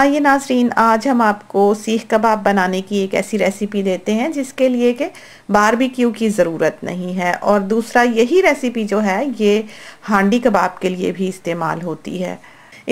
आइए नाजरीन आज हम आपको सीख कबाब बनाने की एक ऐसी रेसिपी देते हैं जिसके लिए कि बारबेक्यू की ज़रूरत नहीं है और दूसरा यही रेसिपी जो है ये हांडी कबाब के लिए भी इस्तेमाल होती है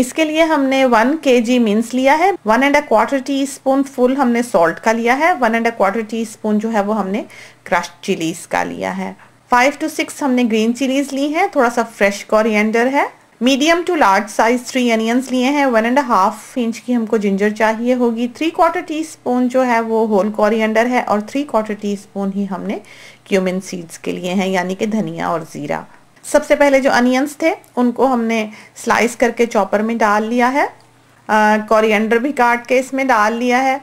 इसके लिए हमने वन के जी मिन्स लिया है one and a quarter teaspoon full हमने सॉल्ट का लिया है one and a quarter teaspoon जो है वो हमने क्रश चिलीज़ का लिया है फाइव टू सिक्स हमने ग्रीन चिलीज़ ली हैं थोड़ा सा फ्रेश कॉरिएंडर है medium to large size three onions लिए हैं वन एंड हाफ इंच की हमको जिंजर चाहिए होगी थ्री क्वार्टर टी स्पून जो है वो होल कॉरियंडर है और थ्री क्वार्टर टी स्पून ही हमने क्यूमिन सीड्स के लिए हैं यानी कि धनिया और ज़ीरा सबसे पहले जो अनियंस थे उनको हमने स्लाइस करके चॉपर में डाल लिया है कॉरियंडर भी काट के इसमें डाल लिया है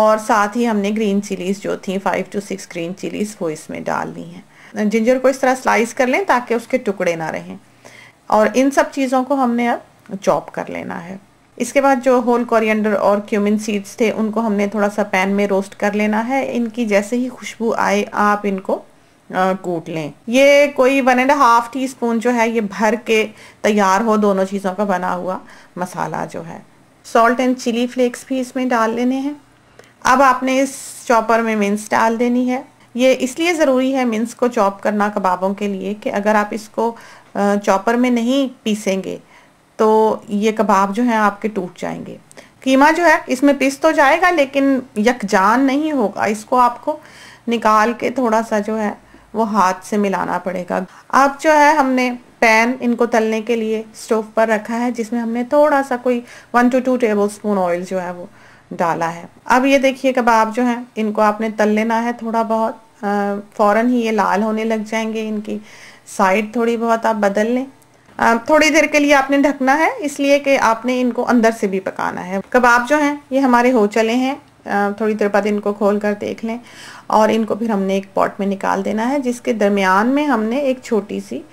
और साथ ही हमने ग्रीन चिलीज़ जो थी five to six green chillies वो इसमें डाल ली हैं जिंजर को इस तरह स्लाइस कर लें ताकि उसके टुकड़े ना रहें और इन सब चीज़ों को हमने अब चॉप कर लेना है इसके बाद जो होल कोरिएंडर और क्यूमिन सीड्स थे उनको हमने थोड़ा सा पैन में रोस्ट कर लेना है इनकी जैसे ही खुशबू आए आप इनको कूट लें ये कोई one and half teaspoon जो है ये भर के तैयार हो दोनों चीज़ों का बना हुआ मसाला जो है सॉल्ट एंड चिली फ्लेक्स भी इसमें डाल लेने हैं अब आपने इस चॉपर में मिन्स डाल देनी है ये इसलिए ज़रूरी है मिन्स को चॉप करना कबाबों के लिए कि अगर आप इसको चॉपर में नहीं पीसेंगे तो ये कबाब जो हैं आपके टूट जाएंगे कीमा जो है इसमें पिस तो जाएगा लेकिन यकजान नहीं होगा इसको आपको निकाल के थोड़ा सा जो है वो हाथ से मिलाना पड़ेगा अब जो है हमने पैन इनको तलने के लिए स्टोव पर रखा है जिसमें हमने थोड़ा सा कोई one two two tablespoon oil जो है वो डाला है अब ये देखिए कबाब जो है इनको आपने तल लेना है थोड़ा बहुत फ़ौरन ही ये लाल होने लग जाएंगे इनकी साइड थोड़ी बहुत आप बदल लें थोड़ी देर के लिए आपने ढकना है इसलिए कि आपने इनको अंदर से भी पकाना है कबाब जो हैं ये हमारे हो चले हैं थोड़ी देर बाद इनको खोल कर देख लें और इनको फिर हमने एक पॉट में निकाल देना है जिसके दरमियान में हमने एक छोटी सी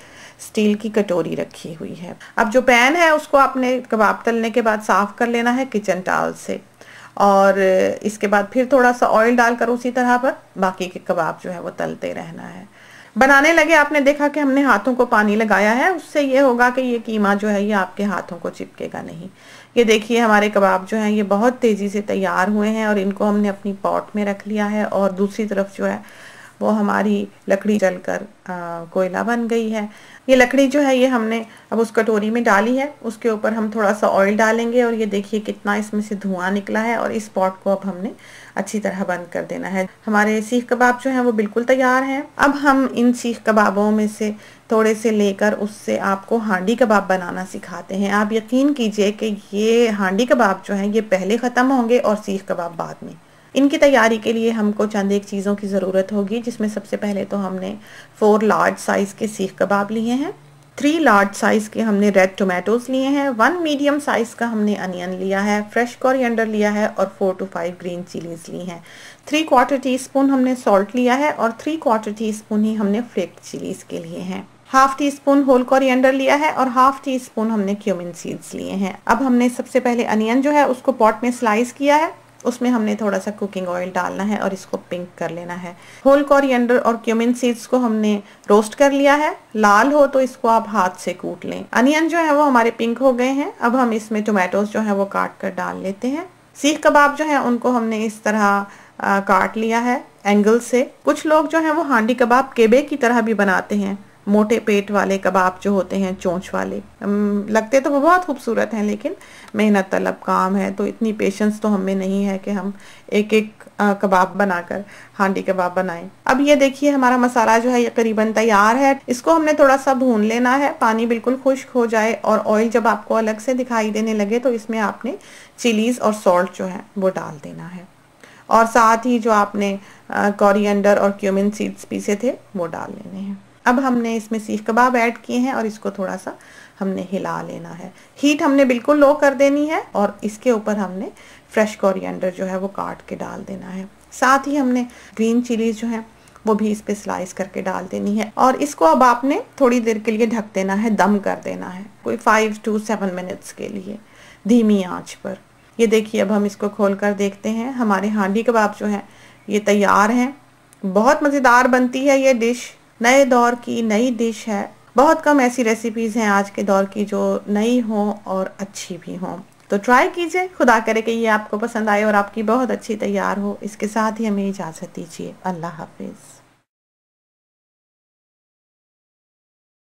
स्टील की कटोरी रखी हुई है अब जो पैन है उसको आपने कबाब तलने के बाद साफ़ कर लेना है किचन टाल से और इसके बाद फिर थोड़ा सा ऑयल डालकर उसी तरह पर बाकी के कबाब जो है वो तलते रहना है बनाने लगे आपने देखा कि हमने हाथों को पानी लगाया है उससे ये होगा कि ये कीमा जो है ये आपके हाथों को चिपकेगा नहीं ये देखिए हमारे कबाब जो हैं ये बहुत तेज़ी से तैयार हुए हैं और इनको हमने अपनी पॉट में रख लिया है और दूसरी तरफ जो है वो हमारी लकड़ी जलकर कोयला बन गई है ये लकड़ी जो है ये हमने अब उस कटोरी में डाली है उसके ऊपर हम थोड़ा सा ऑयल डालेंगे और ये देखिए कितना इसमें से धुआं निकला है और इस पॉट को अब हमने अच्छी तरह बंद कर देना है हमारे सीख कबाब जो हैं वो बिल्कुल तैयार हैं अब हम इन सीख कबाबों में से थोड़े से लेकर उससे आपको हांडी कबाब बनाना सिखाते हैं आप यकीन कीजिए कि ये हांडी कबाब जो हैं ये पहले ख़त्म होंगे और सीख कबाब बाद में इनकी तैयारी के लिए हमको चंद एक चीज़ों की ज़रूरत होगी जिसमें सबसे पहले तो हमने फोर लार्ज साइज़ के सीख कबाब लिए हैं थ्री लार्ज साइज़ के हमने रेड टोमेटोज़ लिए हैं वन मीडियम साइज़ का हमने अनियन लिया है फ्रेश कोरिएंडर लिया है और four to five green chillies ली हैं थ्री क्वार्टर टी स्पून हमने सॉल्ट लिया है और थ्री क्वार्टर टी स्पून ही हमने फ्लेक्ड चिलीज़ के लिए हैं half teaspoon whole coriander लिया है और हाफ टी स्पून हमने क्यूमिन सीड्स लिए हैं अब हमने सबसे पहले अनियन जो है उसको पॉट में स्लाइस किया है उसमें हमने थोड़ा सा कुकिंग ऑयल डालना है और इसको पिंक कर लेना है होल कोरिएंडर और क्यूमिन सीड्स को हमने रोस्ट कर लिया है लाल हो तो इसको आप हाथ से कूट लें अनियन जो है वो हमारे पिंक हो गए हैं अब हम इसमें टोमेटोज जो है वो काट कर डाल लेते हैं सीख कबाब जो है उनको हमने इस तरह आ, काट लिया है एंगल से कुछ लोग जो है वो हांडी कबाब केबे की तरह भी बनाते हैं मोटे पेट वाले कबाब जो होते हैं चोंच वाले लगते तो बहुत खूबसूरत हैं लेकिन मेहनत तलब काम है तो इतनी पेशेंस तो हमें नहीं है कि हम एक एक कबाब बनाकर हांडी कबाब बनाएं अब ये देखिए हमारा मसाला जो है ये करीबन तैयार है इसको हमने थोड़ा सा भून लेना है पानी बिल्कुल खुश्क हो जाए और ऑयल जब आपको अलग से दिखाई देने लगे तो इसमें आपने चिलीज़ और सॉल्ट जो है वो डाल देना है और साथ ही जो आपने कोरिएंडर और क्यूमिन सीड्स पीसे थे वो डाल लेने हैं अब हमने इसमें सीख कबाब ऐड किए हैं और इसको थोड़ा सा हमने हिला लेना है हीट हमने बिल्कुल लो कर देनी है और इसके ऊपर हमने फ्रेश कोरिएंडर जो है वो काट के डाल देना है साथ ही हमने ग्रीन चिलीज जो है वो भी इस पर स्लाइस करके डाल देनी है और इसको अब आपने थोड़ी देर के लिए ढक देना है दम कर देना है कोई फाइव टू सेवन मिनट्स के लिए धीमी आंच पर ये देखिए अब हम इसको खोल कर देखते हैं हमारे हांडी कबाब जो है ये तैयार हैं बहुत मज़ेदार बनती है ये डिश नए दौर की नई डिश है बहुत कम ऐसी रेसिपीज़ हैं आज के दौर की जो नई हों और अच्छी भी हो तो ट्राई कीजिए खुदा करे कि ये आपको पसंद आए और आपकी बहुत अच्छी तैयार हो इसके साथ ही हमें इजाज़त दीजिए अल्लाह हाफिज़